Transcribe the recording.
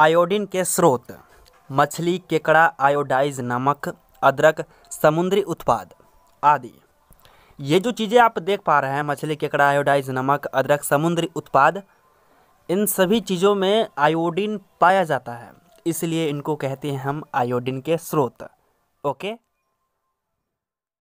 iodine के स्रोत मछली केकड़ा आयोडाइज नमक अदरक समुद्री उत्पाद आदि ये जो चीज़ें आप देख पा रहे हैं मछली केकड़ा आयोडाइज नमक अदरक समुद्री उत्पाद इन सभी चीज़ों में आयोडीन पाया जाता है इसलिए इनको कहते हैं हम आयोडीन के स्रोत ओके